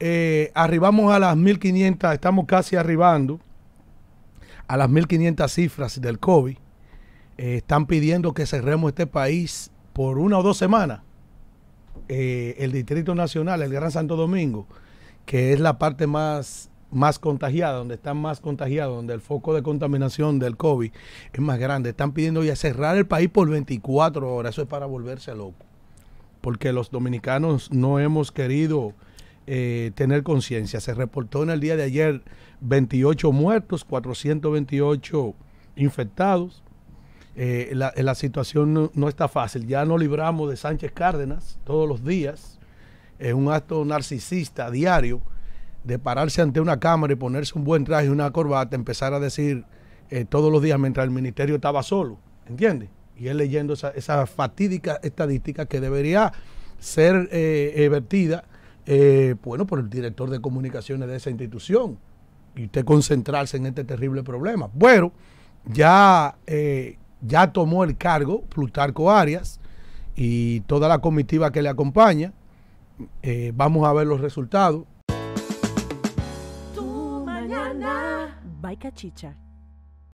Eh, arribamos a las 1500, estamos casi arribando a las 1500 cifras del COVID. Eh, están pidiendo que cerremos este país por una o dos semanas. Eh, el Distrito Nacional, el Gran Santo Domingo, que es la parte más, más contagiada, donde están más contagiados, donde el foco de contaminación del COVID es más grande, están pidiendo ya cerrar el país por 24 horas. Eso es para volverse loco porque los dominicanos no hemos querido eh, tener conciencia. Se reportó en el día de ayer 28 muertos, 428 infectados. Eh, la, situación no, está fácil. Ya nos libramos de Sánchez Cárdenas todos los días. Es un acto narcisista diario de pararse ante una cámara y ponerse un buen traje y una corbata, empezar a decir eh, todos los días mientras el ministerio estaba solo. ¿Entiendes? y es leyendo esa, fatídica estadística que debería ser eh, eh, vertida eh, bueno, por el director de comunicaciones de esa institución y usted concentrarse en este terrible problema. Bueno, ya, ya tomó el cargo Plutarco Arias y toda la comitiva que le acompaña. vamos a ver los resultados. Tu mañana.